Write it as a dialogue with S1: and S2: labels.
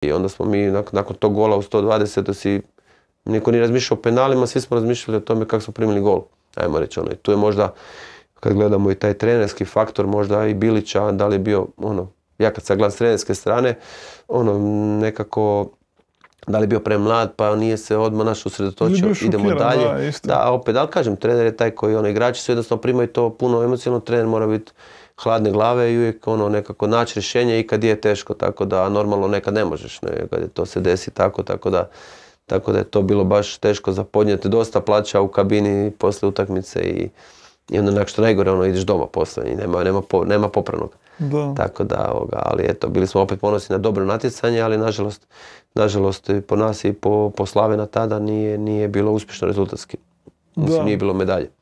S1: I onda smo mi nakon tog gola u 120. si niko nije razmišljao o penalima, svi smo razmišljali o tome kako smo primili gol. Ajmo reći ono. tu je možda, kad gledamo i taj trenerski faktor, možda i Bilića, da li je bio ono, ja kad gledam s trenerske strane, ono, nekako da li je bio premlad pa nije se odmah naš usredotočio, idemo dalje. Da, opet, ali kažem, trener je taj koji, ono, igrači su jednostavno primaju to puno emocijalno. trener mora biti hladne glave i uvijek ono nekako naći rješenje i kad je teško, tako da normalno nekad ne možeš, kad to se desi tako, tako da, tako da je to bilo baš teško za Dosta plaća u kabini poslije utakmice i i onda nakon što najgore ono ideš doma posle i nema, nema, nema popravnog. Da. Tako da, ovoga, ali eto, bili smo opet ponosni na dobro natjecanje, ali nažalost, nažalost po nas i po, po Slavena tada nije, nije bilo uspješno rezultatski. Mislim, nije bilo medalje.